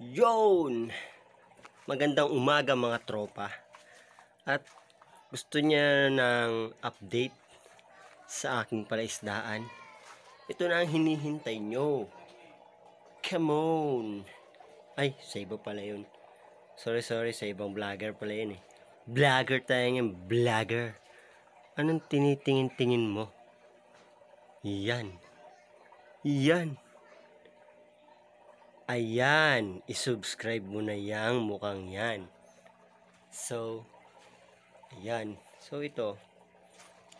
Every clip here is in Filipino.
Yun! Magandang umaga mga tropa. At gusto niya ng update sa aking palaisdaan. Ito na ang hinihintay nyo. Come on! Ay, sa iba pala yun. Sorry, sorry, sa ibang vlogger pala yun eh. Vlogger tayo ngayon, vlogger. Anong tinitingin-tingin mo? Yan. Yan. Ayan, isubscribe mo na yang mukhang yan. So, ayan. So, ito,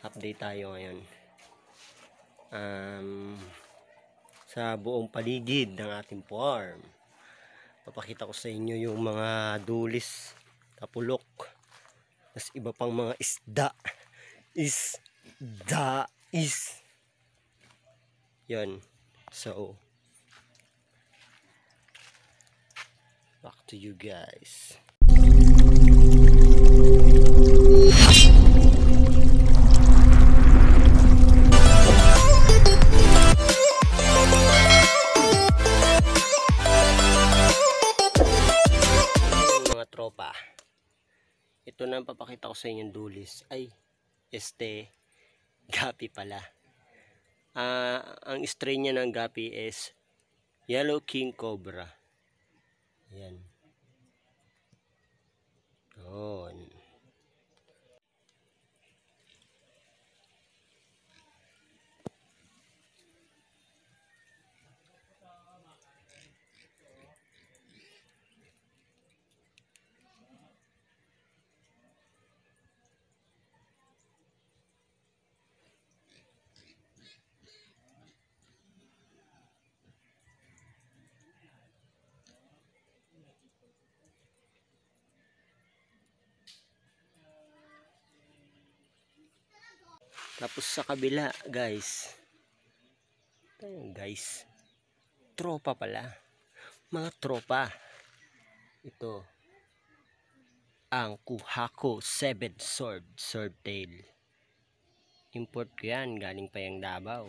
update tayo ngayon. Um, sa buong paligid ng ating farm. Papakita ko sa inyo yung mga dulis, kapulok, tas iba pang mga isda. Isda, is. Yun. So, back to you guys mga tropa ito na papakita ko sa inyong dulis ay este gapi pala uh, ang strain niya ng gapi is yellow king cobra Ayan. Doon. tapos sa kabila guys ayun guys tropa pala mga tropa ito ang Kuhako 7 sword sword tail import ko yan galing pa yung Davao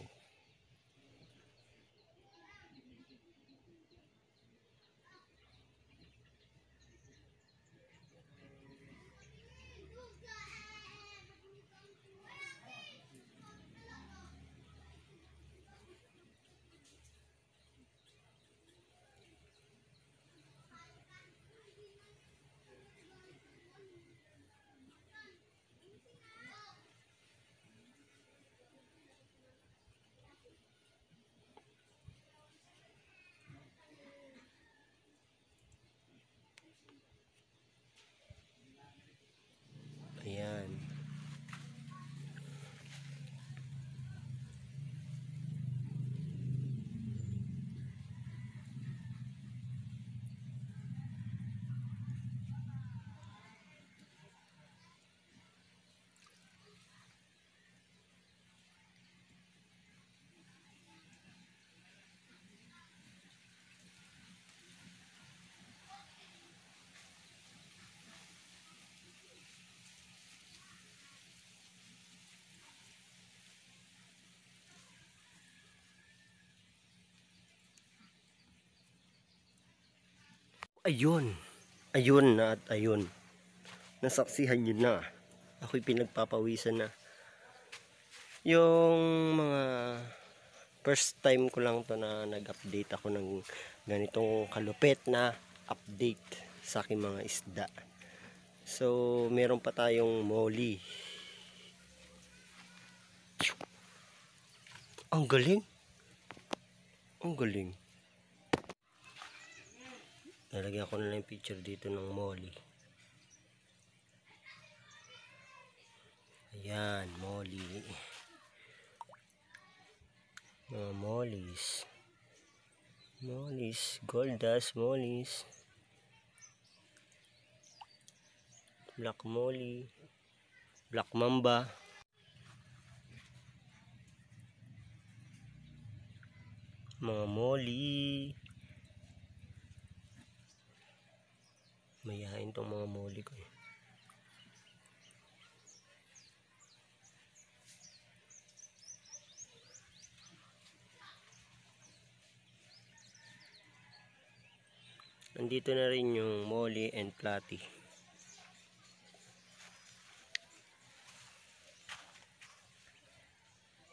Ayun. Ayun na at ayun. Nasaksihan yun na. Ako'y pinagpapawisan na. Yung mga first time ko lang to na nag-update ako ng ganitong kalupit na update sa aking mga isda. So, meron pa tayong molly. Ang galing. Ang galing. Nalagyan ko na lang yung picture dito ng molly. Ayan, molly. Mga mollies. Mollies. Gold dust mollies. Black molly. Black mamba. Mga molly. mayain tong mga moli ko eh. Nandito na rin yung moli and Platy.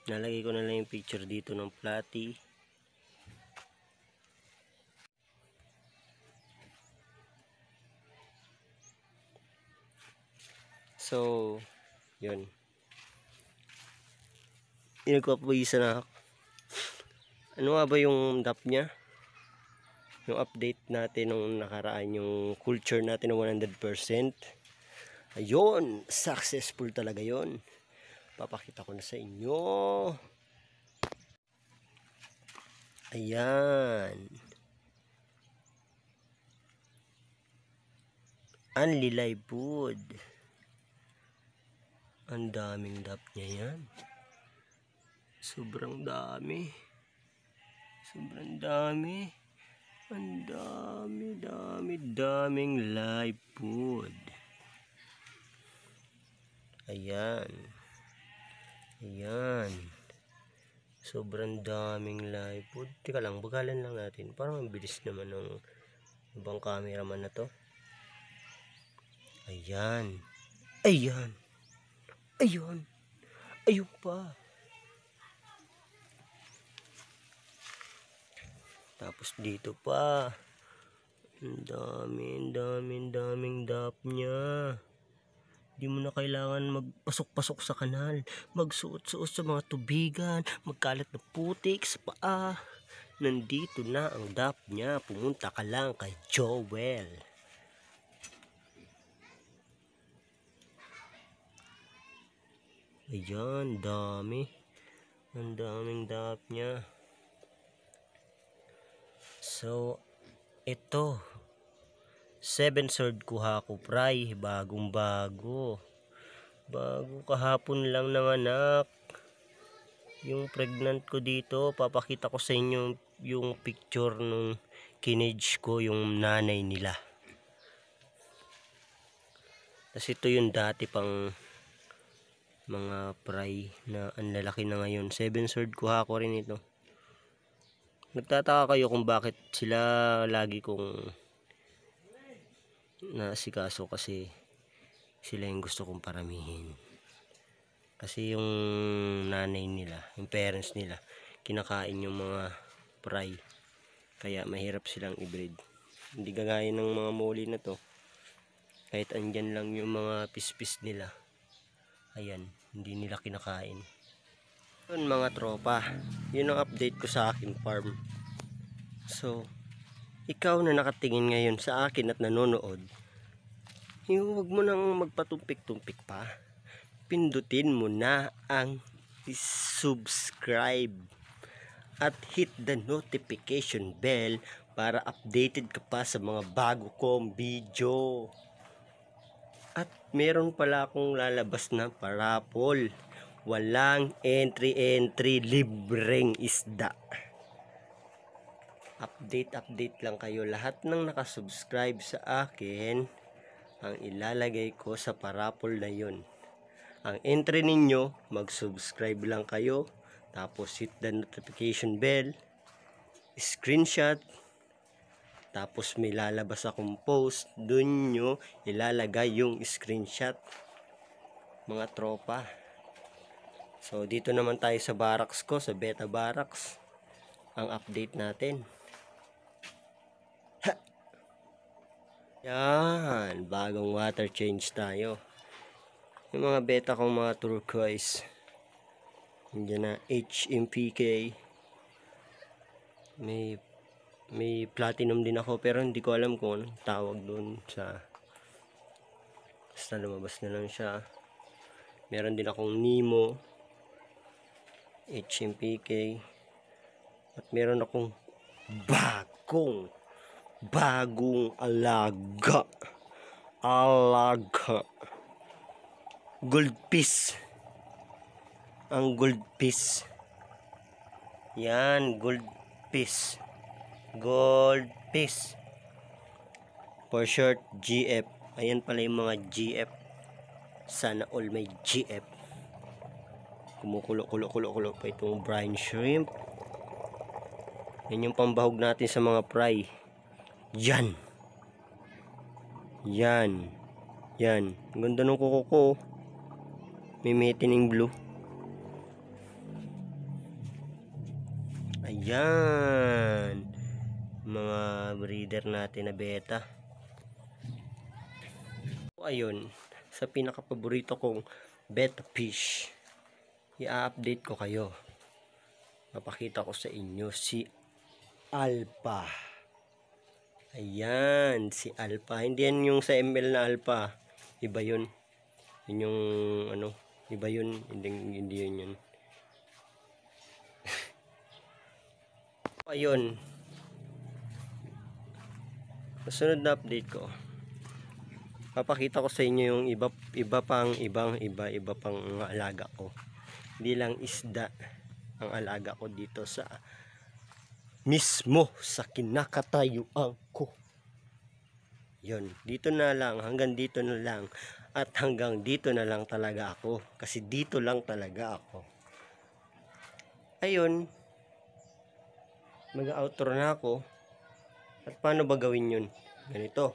Nalagay ko na lang yung picture dito ng Platy. So, yun. Inagpapawisan na ako. Ano nga ba yung DAP niya? Yung update natin nung nakaraan, yung culture natin ng 100%. Ayun, successful talaga yun. Papakita ko na sa inyo. Ayan. Unli Live ang daming dap niya yan. Sobrang dami. Sobrang dami. Ang dami, dami, daming live food. Ayan. Ayan. Sobrang daming live food. Teka lang, bagalan lang natin. Parang ang bilis naman ng ibang cameraman na to. Ayan. Ayan. Ayun. Ayun pa. Tapos dito pa. Ang daming, daming, daming dap niya. Di mo na kailangan magpasok-pasok sa kanal, magsuot-suot sa mga tubigan, magkalat ng putik sa paa. Nandito na ang dap niya, pumunta ka lang kay Joel. Ayan, dami. Ang daming dap niya. So, ito. Seven sword kuha ko, pray. Bagong bago. Bago kahapon lang ng anak. Yung pregnant ko dito, papakita ko sa inyo yung picture nung kinage ko, yung nanay nila. Tapos ito yung dati pang mga fry na ang lalaki na ngayon. Seven sword kuha ko rin ito. Nagtataka kayo kung bakit sila lagi kong naasikaso kasi sila yung gusto kong paramihin. Kasi yung nanay nila, yung parents nila, kinakain yung mga fry. Kaya mahirap silang i-breed. Hindi gagaya ng mga muli na to. Kahit andyan lang yung mga pispis nila ayan hindi nila kinakain yun mga tropa yun ang update ko sa akin farm so ikaw na nakatingin ngayon sa akin at nanonood eh, huwag mo nang magpatumpik-tumpik pa pindutin mo na ang subscribe at hit the notification bell para updated ka pa sa mga bago kong video. At meron pala akong lalabas na parapol. Walang entry-entry, libreng isda. Update-update lang kayo. Lahat ng nakasubscribe sa akin, ang ilalagay ko sa parapol na yon. Ang entry ninyo, mag-subscribe lang kayo. Tapos hit the notification bell. Screenshot tapos may lalabas akong post. Doon nyo ilalagay yung screenshot. Mga tropa. So dito naman tayo sa barracks ko. Sa beta barracks. Ang update natin. Ha! Yan. Bagong water change tayo. Yung mga beta kong mga turquoise. Diyan na HMPK. May may platinum din ako pero hindi ko alam kung anong tawag doon sa basta lumabas na lang siya. Meron din akong Nemo HMPK at meron akong bagong bagong alaga alaga goldfish ang goldfish yan goldfish gold piece for short GF ayan pala yung mga GF sana all may GF kumukulo kulo kulo kulo pa itong brine shrimp yan yung pambahog natin sa mga fry yan yan yan ganda ng kuko ko oh. mimitin yung blue ayan mga breeder natin na beta ayun sa pinakapaborito kong beta fish i-update ko kayo mapakita ko sa inyo si alpha ayan si alpha hindi yan yung sa ml na alpha iba yun yun yung ano iba yun hindi, hindi yun yun ayun sunod na update ko. Papakita ko sa inyo yung iba, iba pang ibang iba iba pang mga alaga ko. Hindi lang isda ang alaga ko dito sa mismo sa kinakatayuan ko. yon dito na lang, hanggang dito na lang at hanggang dito na lang talaga ako kasi dito lang talaga ako ayun mag outro na ako at paano ba gawin yun? Ganito.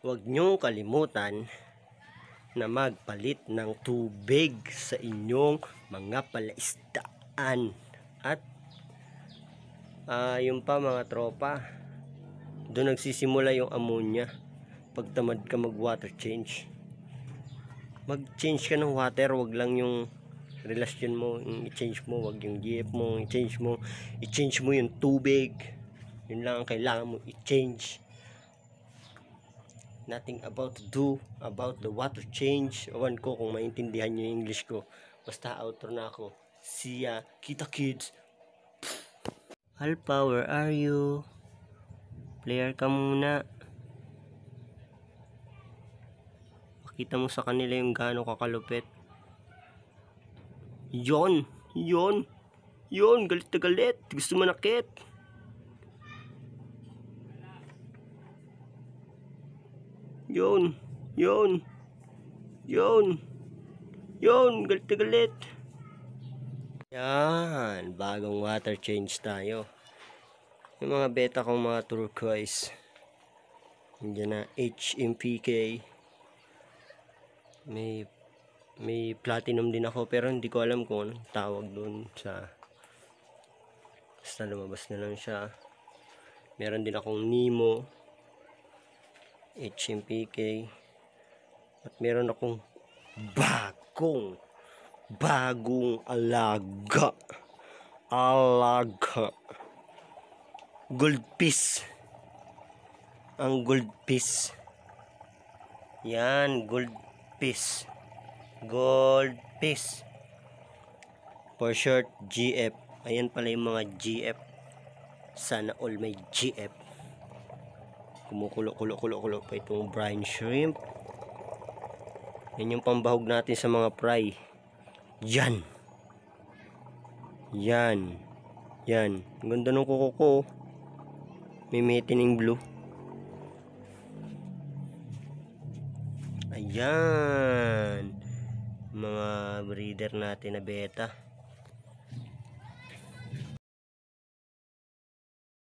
Huwag niyong kalimutan na magpalit ng tubig sa inyong mga palaistaan. At uh, yung pa mga tropa, doon nagsisimula yung ammonia pag tamad ka mag water change. Mag change ka ng water, wag lang yung relasyon mo, i-change mo, wag yung GF mo, i-change mo, i-change mo yung tubig yun lang ang kailangan mo i-change nothing about do about the water change awan ko kung maintindihan nyo yung English ko basta outro na ako see ya kita kids Alpha where are you player ka muna makita mo sa kanila yung gaano kakalupit yon yon yon galit na galit gusto manakit Yun. Yun. Yun. Yun. Galit galit. Yan. Bagong water change tayo. Yung mga beta kong mga turquoise. Diyan na HMPK. May may platinum din ako pero hindi ko alam kung anong tawag doon sa basta lumabas na lang siya meron din akong Nemo HMPK at meron akong bagong bagong alaga alaga goldfish ang goldfish yan goldfish goldfish for short GF ayan pala yung mga GF sana all may GF Kumukulo-kulo-kulo-kulo pa itong brine shrimp. Yan yung pambahog natin sa mga fry. Yan. Yan. Yan. Ang ganda ng kuko ko. Oh. May metining blue. Ayan. Mga breeder natin na beta.